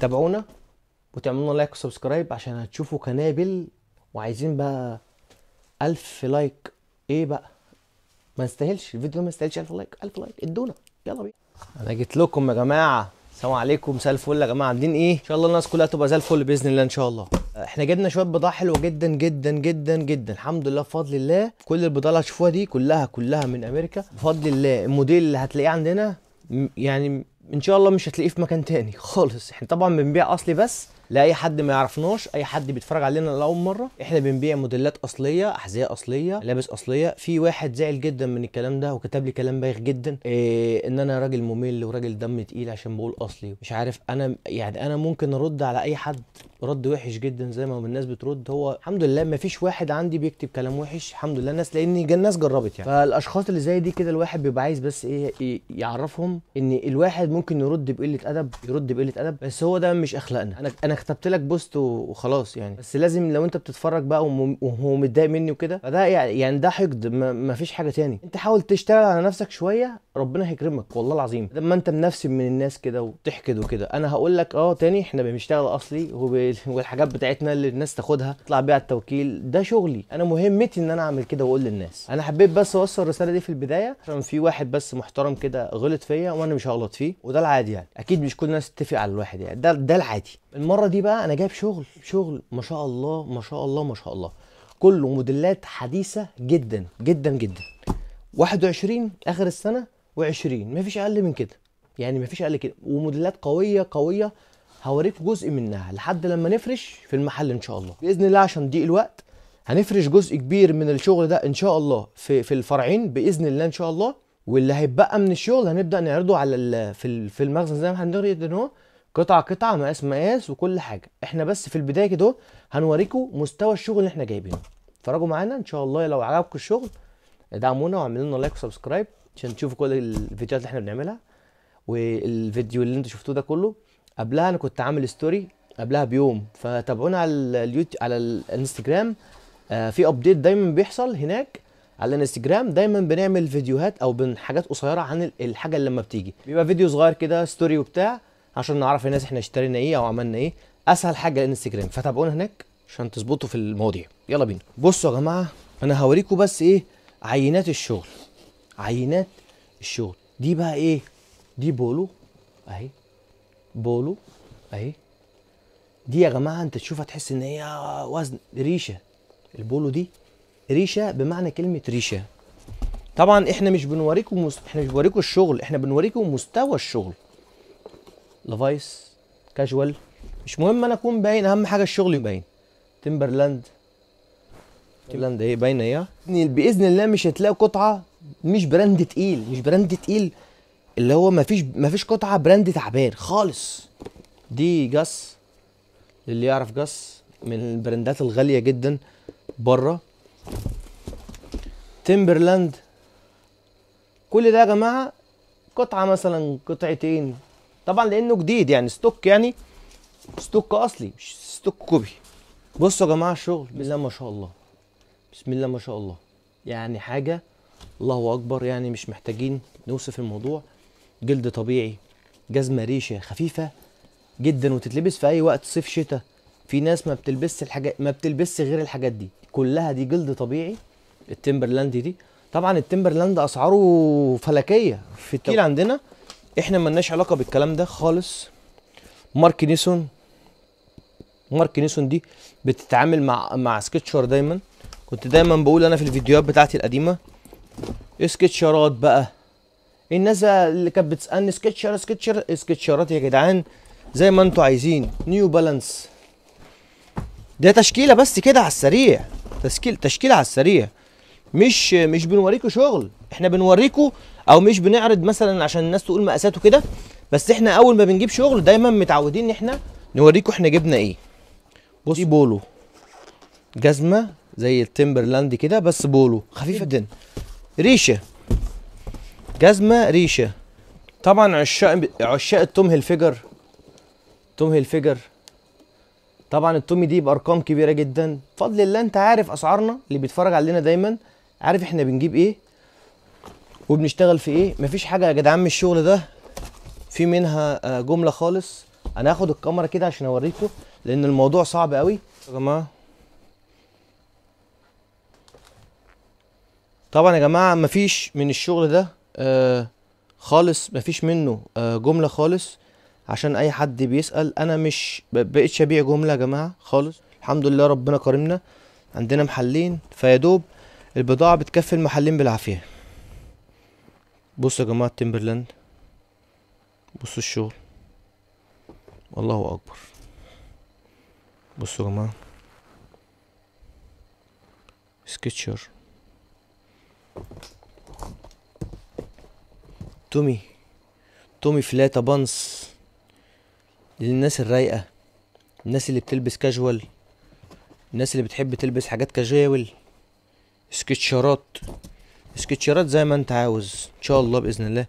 تابعونا وتعملوا لايك وسبسكرايب عشان هتشوفوا قنابل وعايزين بقى ألف لايك ايه بقى ما يستاهلش الفيديو ما يستاهلش 1000 لايك 1000 لايك ادونا يلا بينا انا جيت لكم يا جماعه السلام عليكم مساء الفل يا جماعه عاملين ايه ان شاء الله الناس كلها تبقى زي الفل باذن الله ان شاء الله احنا جبنا شويه بضاعه حلوه جدا جدا جدا جدا الحمد لله بفضل الله كل البضاعه اللي هتشوفوها دي كلها كلها من امريكا بفضل الله الموديل اللي هتلاقيه عندنا يعني ان شاء الله مش هتلاقيه في مكان تاني خالص احنا طبعا بنبيع اصلي بس لاي حد ما يعرفناش اي حد بيتفرج علينا لاول مره احنا بنبيع موديلات اصليه احذيه اصليه لابس اصليه في واحد زعل جدا من الكلام ده وكتب لي كلام بايخ جدا إيه ان انا راجل ممل وراجل دم تقيل عشان بقول اصلي مش عارف انا يعني انا ممكن ارد على اي حد رد وحش جدا زي ما الناس بترد هو الحمد لله ما فيش واحد عندي بيكتب كلام وحش الحمد لله الناس لان الناس جربت يعني فالاشخاص اللي زي دي كده الواحد بيبقى عايز بس ايه يعرفهم ان الواحد ممكن يرد بقله ادب يرد بقله ادب بس هو ده مش اخلاقنا انا انا كتبت لك بوست وخلاص يعني بس لازم لو انت بتتفرج بقى وهو متضايق مني وكده فده يعني ده حقد مفيش حاجه تاني انت حاول تشتغل على نفسك شويه ربنا هيكرمك والله العظيم لما انت منفسد من الناس كده وتحقد وكده انا هقول لك اه تاني احنا بنشتغل اصلي والحاجات بتاعتنا اللي الناس تاخدها تطلع بيها التوكيل ده شغلي انا مهمتي ان انا اعمل كده واقول للناس انا حبيت بس اوصل الرساله دي في البدايه عشان في واحد بس محترم كده غلط فيا وانا مش هغلط فيه وده العادي يعني اكيد مش كل الناس تتفق على الواحد يعني ده ده العادي المره دي بقى انا جايب شغل شغل ما شاء الله ما شاء الله ما شاء الله كله موديلات حديثه جدا جدا جدا 21 اخر السنه وعشرين مفيش اقل من كده يعني مفيش اقل كده وموديلات قويه قويه هوريك جزء منها لحد لما نفرش في المحل ان شاء الله باذن الله عشان ضيق الوقت هنفرش جزء كبير من الشغل ده ان شاء الله في في الفرعين باذن الله ان شاء الله واللي هيتبقى من الشغل هنبدا نعرضه على في في المخزن زي ما هنريد ان هو قطعه قطعه مقاس مقاس وكل حاجه احنا بس في البدايه كده هنوريكم مستوى الشغل اللي احنا جايبينه اتفرجوا معانا ان شاء الله لو عجبكم الشغل ادعمونا واعملوا لنا لايك وسبسكرايب عشان تشوفوا كل الفيديوهات اللي احنا بنعملها والفيديو اللي انتم شفتوه ده كله قبلها انا كنت عامل ستوري قبلها بيوم فتابعونا على اليوتيوب على الانستجرام آه في ابديت دايما بيحصل هناك على الانستجرام دايما بنعمل فيديوهات او بن حاجات قصيره عن الحاجه اللي لما بتيجي بيبقى فيديو صغير كده ستوري وبتاع عشان نعرف الناس احنا اشترينا ايه او عملنا ايه اسهل حاجه الانستجرام فتابعونا هناك عشان تظبطوا في المواضيع يلا بينا بصوا يا جماعه انا هوريكم بس ايه عينات الشغل عينات الشغل دي بقى ايه دي بولو اهي بولو اهي دي يا جماعه انت تشوفها تحس ان هي وزن ريشه البولو دي ريشه بمعنى كلمه ريشه طبعا احنا مش بنوريكم مست... احنا مش بنوريكم الشغل احنا بنوريكم مستوى الشغل لفايس كاجوال مش مهم انا اكون باين اهم حاجه الشغل يبين تمبرلاند تمبرلاند ايه باينه ايه باذن الله مش هتلاقي قطعه مش براند تقيل مش براند تقيل اللي هو مفيش مفيش قطعه براند تعبان خالص دي جاس اللي يعرف جاس من البراندات الغاليه جدا بره تيمبرلاند كل ده يا جماعه قطعه مثلا قطعتين طبعا لانه جديد يعني ستوك يعني ستوك اصلي مش ستوك كوبي بصوا يا جماعه الشغل بسم الله ما شاء الله بسم الله ما شاء الله يعني حاجه الله اكبر يعني مش محتاجين نوصف الموضوع جلد طبيعي جزمه ريشه خفيفه جدا وتتلبس في اي وقت صيف شتاء في ناس ما بتلبسش الحاجات ما بتلبسش غير الحاجات دي كلها دي جلد طبيعي التمبرلاند دي طبعا التمبرلاند اسعاره فلكيه في التوكيل عندنا احنا لناش علاقه بالكلام ده خالص مارك نيسون مارك نيسون دي بتتعامل مع مع سكتشر دايما كنت دايما بقول انا في الفيديوهات بتاعتي القديمه سكتشرات بقى الناس اللي كانت بتسالني سكتشر سكتشر سكتشرات يا جدعان زي ما انتوا عايزين نيو بالانس ده تشكيله بس كده على السريع تشكيل تشكيله على السريع مش مش بنوريكم شغل احنا بنوريكم او مش بنعرض مثلا عشان الناس تقول مقاساته كده بس احنا اول ما بنجيب شغل دايما متعودين ان احنا نوريكم احنا جبنا ايه بص بولو جزمه زي التمبرلاند كده بس بولو خفيفه جدا ريشه جزمه ريشه طبعا عشاق عشاق التوم هيلفيجر توم هيلفيجر طبعا التومي دي بارقام كبيره جدا بفضل الله انت عارف اسعارنا اللي بيتفرج علينا دايما عارف احنا بنجيب ايه وبنشتغل في ايه مفيش حاجه يا جدعان من الشغل ده في منها آه، جمله خالص انا هاخد الكاميرا كده عشان اوريكم لان الموضوع صعب قوي يا جماعه طبعا يا جماعه مفيش من الشغل ده آه خالص مفيش منه آه جمله خالص عشان اي حد بيسال انا مش بقيتش ابيع جمله يا جماعه خالص الحمد لله ربنا كرمنا عندنا محلين فيا دوب البضاعه بتكفي المحلين بالعافيه بصوا يا جماعه التمبرلاند بصوا الشغل والله اكبر بصوا يا جماعه سكتشر تومي تومي فلاته بانس للناس الرايقه الناس اللي بتلبس كاجوال الناس اللي بتحب تلبس حاجات كاجوال سكتشرات سكتشرات زي ما انت عاوز ان شاء الله باذن الله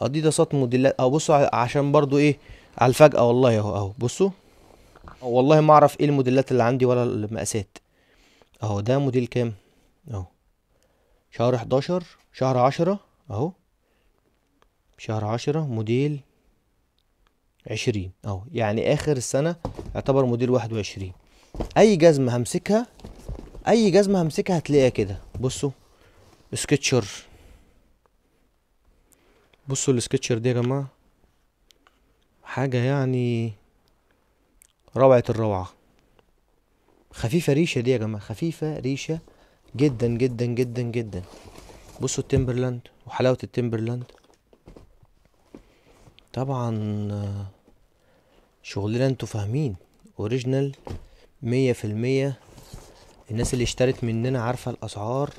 ده صوت موديلات اه بصوا عشان برضو ايه على الفجأة والله اهو اهو بصوا والله ما اعرف ايه الموديلات اللي عندي ولا المقاسات اهو ده موديل كام اهو شهر 11 شهر 10 اهو شهر عشرة موديل عشرين اهو يعني اخر السنة يعتبر موديل واحد وعشرين اي جزمة همسكها اي جزمة همسكها هتلاقيها كده بصوا سكتشر بصوا السكتشر دي يا جماعة حاجة يعني روعة الروعة خفيفة ريشة دي يا جماعة خفيفة ريشة جدا جدا جدا جدا بصوا التمبرلاند وحلاوة التمبرلاند طبعا شغلنا انتوا فاهمين اوريجينال مية في المية الناس اللي اشترت مننا عارفة الاسعار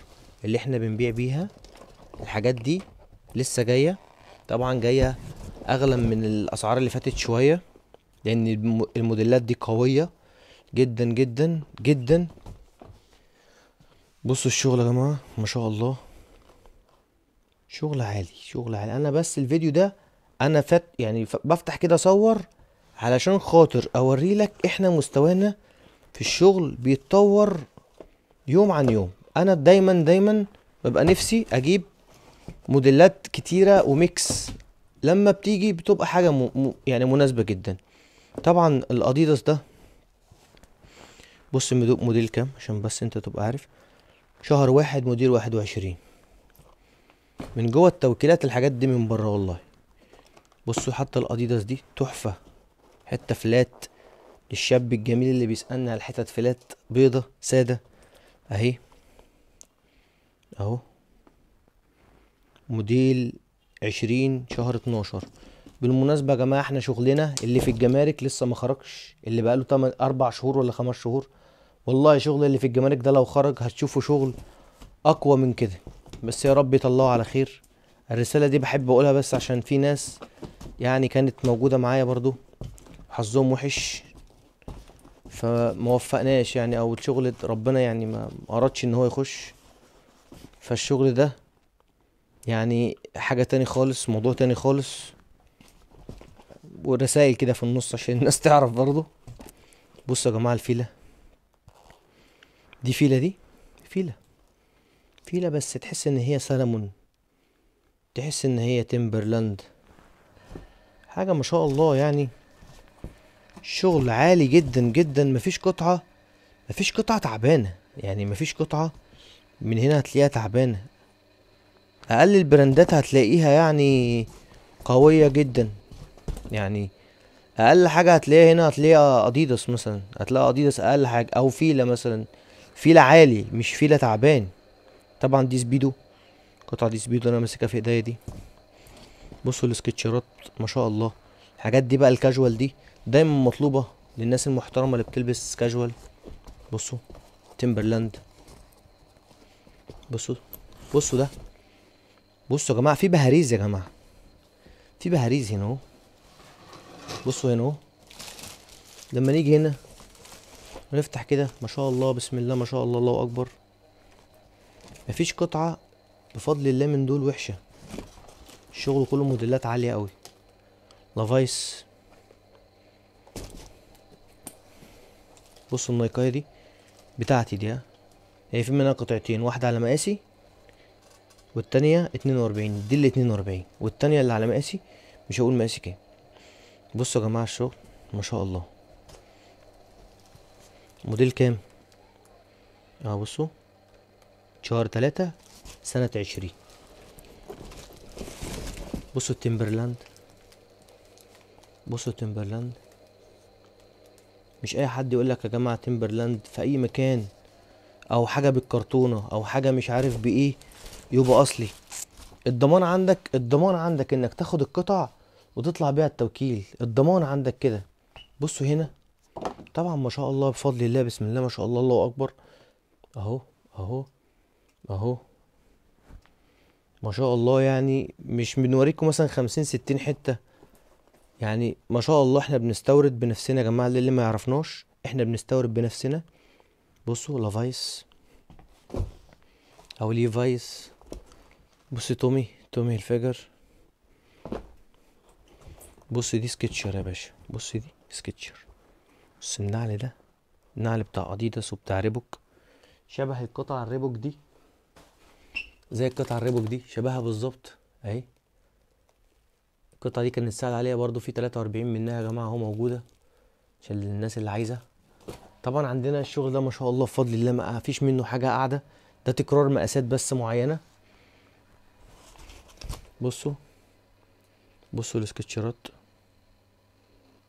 اللي احنا بنبيع بيها الحاجات دي لسه جاية طبعا جاية اغلى من الاسعار اللي فاتت شوية لان الموديلات دي قوية جدا جدا جدا بصوا الشغل يا جماعة ما شاء الله شغل عالي شغل عالي انا بس الفيديو ده انا فات يعني بفتح كده اصور علشان خاطر اوريلك احنا مستوانا في الشغل بيتطور يوم عن يوم انا دايما دايما ببقى نفسي اجيب موديلات كتيره وميكس لما بتيجي بتبقى حاجه م... م... يعني مناسبه جدا طبعا الاديداس ده بص موديل كام عشان بس انت تبقى عارف شهر واحد موديل واحد وعشرين من جوه التوكيلات الحاجات دي من بره والله بصوا حتى الاديداس دي تحفه حته فلات للشاب الجميل اللي بيسالنا على حتت فلات بيضه ساده اهي اهو موديل عشرين شهر اتناشر بالمناسبه يا جماعه احنا شغلنا اللي في الجمارك لسه ما خرجش اللي بقاله تمن اربع شهور ولا خمس شهور والله شغل اللي في الجمارك ده لو خرج هتشوفوا شغل اقوى من كده بس يا رب يطلعه على خير الرساله دي بحب اقولها بس عشان في ناس يعني كانت موجودة معايا برضو حظهم وحش فما وفقناش يعني او الشغل ربنا يعني ما اردش ان هو يخش فالشغل ده يعني حاجة تاني خالص موضوع تاني خالص ورسائل كده في النص عشان الناس تعرف برضو بصوا يا جماعة الفيلة دي فيلة دي فيلة فيلة بس تحس ان هي سلمون تحس ان هي تمبرلاند حاجة ما شاء الله يعني شغل عالي جدا جدا مفيش قطعة مفيش قطعة تعبانة يعني مفيش قطعة من هنا هتلاقيها تعبانة اقل البراندات هتلاقيها يعني قوية جدا يعني اقل حاجة هتلاقيها هنا هتلاقيها اديداس مثلا هتلاقي اديداس اقل حاجة او فيلا مثلا فيلا عالي مش فيلا تعبان طبعا دي سبيدو القطعة دي سبيدو انا ماسكها في ايديا دي بصوا السكتشرات ما شاء الله الحاجات دي بقى الكاجوال دي دايما مطلوبه للناس المحترمه اللي بتلبس كاجوال بصوا تيمبرلاند بصوا بصوا ده بصوا يا جماعه في بهاريز يا جماعه في بهاريز هنا اهو بصوا هنا اهو لما نيجي هنا ونفتح كده ما شاء الله بسم الله ما شاء الله الله اكبر مفيش قطعه بفضل الله من دول وحشه الشغل كله موديلات عاليه قوي لافايس بصوا النايكايه دي بتاعتي دي ها هي في منها قطعتين واحده على مقاسي والتانية اتنين واربعين دي اللي اتنين واربعين والتانية اللي على مقاسي مش هقول مقاسي كام بصوا يا جماعة الشغل ما شاء الله موديل كام اه بصوا شهر تلاتة سنة عشرين بصوا تيمبرلاند بصوا تيمبرلاند مش اي حد يقول لك يا جماعه تيمبرلاند في اي مكان او حاجه بالكرتونه او حاجه مش عارف بايه يبقى اصلي الضمان عندك الضمان عندك انك تاخد القطع وتطلع بيها التوكيل الضمان عندك كده بصوا هنا طبعا ما شاء الله بفضل الله بسم الله ما شاء الله الله اكبر اهو اهو اهو ما شاء الله يعني مش بنوريكم مثلا خمسين ستين حتة يعني ما شاء الله احنا بنستورد بنفسنا يا جماعة اللي ما يعرفناش احنا بنستورد بنفسنا بصوا لافايس او ليفايس بص تومي تومي الفجر بص دي سكتشر يا باشا بص دي سكتشر بص النعل ده النعل بتاع اديداس وبتاع ريبوك شبه القطع الريبوك دي زي القطعه الريبوك دي شبهها بالظبط اهي القطعه دي كانت السعر عليها برضو في 43 منها يا جماعه اهو موجوده عشان الناس اللي عايزه طبعا عندنا الشغل ده ما شاء الله بفضل الله ما فيش منه حاجه قاعده ده تكرار مقاسات بس معينه بصوا بصوا السكتشرات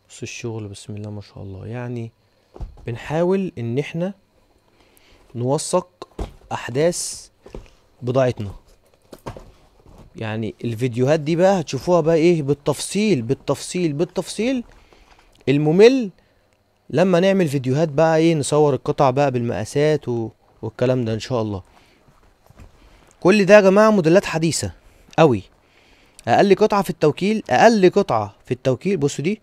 بصوا الشغل بسم الله ما شاء الله يعني بنحاول ان احنا نوثق احداث بضاعتنا يعني الفيديوهات دي بقى هتشوفوها بقى ايه بالتفصيل بالتفصيل بالتفصيل الممل لما نعمل فيديوهات بقى ايه نصور القطع بقى بالمقاسات و... والكلام ده ان شاء الله كل ده يا جماعه موديلات حديثه قوي اقل قطعه في التوكيل اقل قطعه في التوكيل بصوا دي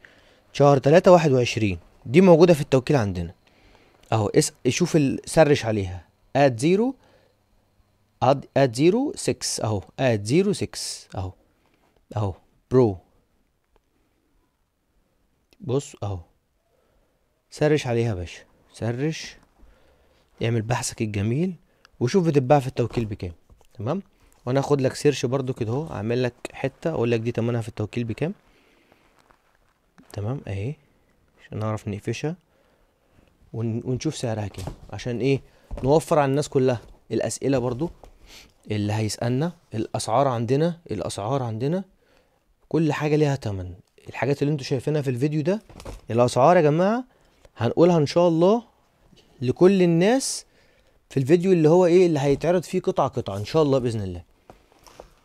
شهر 3 21 دي موجوده في التوكيل عندنا اهو اس... شوف ال... سرش عليها اد زيرو اد 0 6 اهو اد 0 اهو اهو برو بص اهو سرش عليها يا باشا سرش اعمل بحثك الجميل وشوف بتتباع في التوكيل بكام تمام وانا اخد لك سيرش برضو كده اهو اعمل لك حته اقول لك دي تمنها في التوكيل بكام تمام اهي عشان نعرف نقفشها ونشوف سعرها كام عشان ايه نوفر على الناس كلها الاسئله برضو اللي هيسالنا الاسعار عندنا الاسعار عندنا كل حاجه ليها تمن الحاجات اللي انتوا شايفينها في الفيديو ده الاسعار يا جماعه هنقولها ان شاء الله لكل الناس في الفيديو اللي هو ايه اللي هيتعرض فيه قطعه قطعه ان شاء الله باذن الله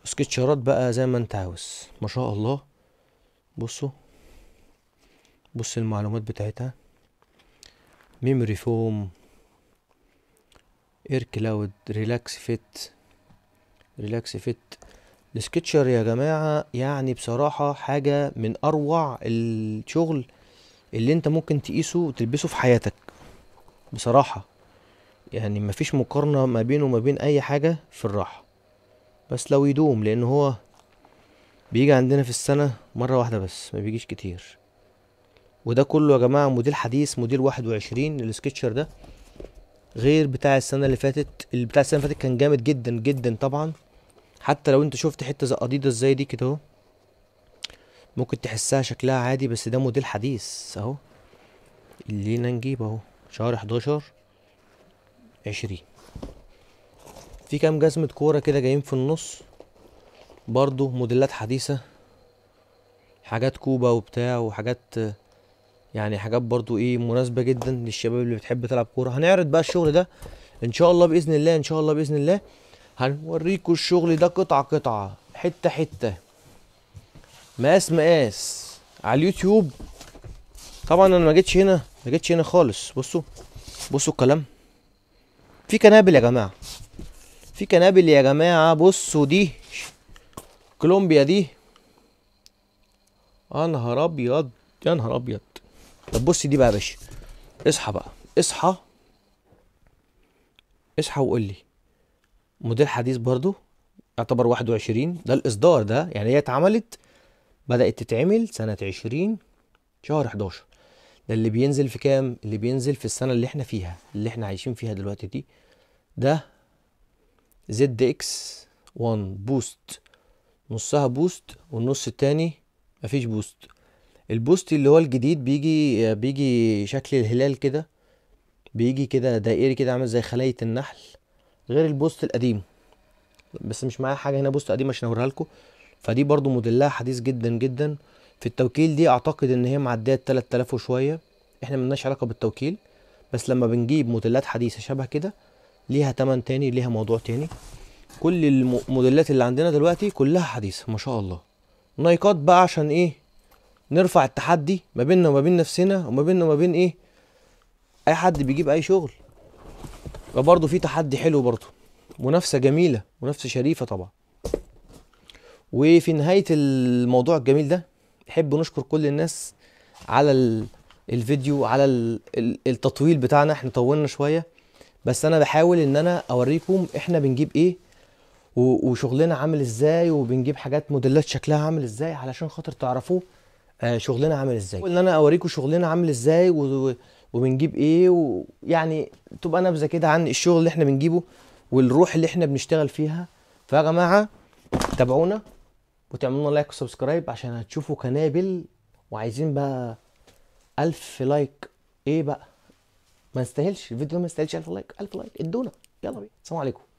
سكتشرات بقى زي ما انت عاوز ما شاء الله بصوا بص المعلومات بتاعتها ميموري فوم اير كلاود ريلاكس فيت ريلاكس فيت السكتشر يا جماعة يعني بصراحة حاجة من أروع الشغل اللي انت ممكن تقيسه وتلبسه في حياتك بصراحة يعني مفيش مقارنة ما بينه وما بين أي حاجة في الراحة بس لو يدوم لأن هو بيجي عندنا في السنة مرة واحدة بس ما بيجيش كتير وده كله يا جماعة موديل حديث موديل واحد وعشرين السكتشر ده غير بتاع السنه اللي فاتت اللي بتاع السنه اللي فاتت كان جامد جدا جدا طبعا حتى لو انت شفت حته زقديده ازاي دي كده اهو ممكن تحسها شكلها عادي بس ده موديل حديث اهو اللي نجيب اهو شهر 11 20 في كام جزمة كورة كده جايين في النص برضو موديلات حديثة حاجات كوبا وبتاع وحاجات يعني حاجات برضو ايه مناسبه جدا للشباب اللي بتحب تلعب كوره هنعرض بقى الشغل ده ان شاء الله باذن الله ان شاء الله باذن الله هنوريكم الشغل ده قطعه قطعه حته حته مقاس مقاس على اليوتيوب طبعا انا ما جيتش هنا ما جيتش هنا خالص بصوا بصوا الكلام في كنابل يا جماعه في كنابل يا جماعه بصوا دي كولومبيا دي يا نهار ابيض يا نهار ابيض طب بص دي بقى يا باشا اصحى بقى اصحى اصحى وقول لي موديل حديث برضو يعتبر 21 ده الاصدار ده يعني هي اتعملت بدات تتعمل سنه 20 شهر 11 ده اللي بينزل في كام اللي بينزل في السنه اللي احنا فيها اللي احنا عايشين فيها دلوقتي دي ده زد اكس 1 بوست نصها بوست والنص التاني مفيش بوست البوست اللي هو الجديد بيجي بيجي شكل الهلال كده بيجي كده دائري كده عامل زي خلاية النحل غير البوست القديم بس مش معايا حاجه هنا بوست قديم عشان اوريها لكم فدي برضو موديلها حديث جدا جدا في التوكيل دي اعتقد ان هي معديه 3000 وشويه احنا ملناش علاقه بالتوكيل بس لما بنجيب موديلات حديثه شبه كده ليها تمن تاني ليها موضوع تاني كل الموديلات اللي عندنا دلوقتي كلها حديثه ما شاء الله نايكات بقى عشان ايه نرفع التحدي ما بيننا وما بين نفسنا وما بيننا وما بين ايه اي حد بيجيب اي شغل وبرضه في تحدي حلو برضه منافسه جميله منافسه شريفه طبعا وفي نهايه الموضوع الجميل ده نحب نشكر كل الناس على الفيديو على التطويل بتاعنا احنا طولنا شويه بس انا بحاول ان انا اوريكم احنا بنجيب ايه وشغلنا عامل ازاي وبنجيب حاجات موديلات شكلها عامل ازاي علشان خاطر تعرفوه آه، شغلنا عامل ازاي ان انا اوريكم شغلنا عامل ازاي و... وبنجيب ايه ويعني تبقى نبذه كده عن الشغل اللي احنا بنجيبه والروح اللي احنا بنشتغل فيها فيا جماعه تابعونا وتعملوا لايك وسبسكرايب عشان هتشوفوا قنابل وعايزين بقى ألف لايك ايه بقى ما نستاهلش الفيديو ما يستاهلش 1000 لايك 1000 لايك ادونا يلا بينا السلام عليكم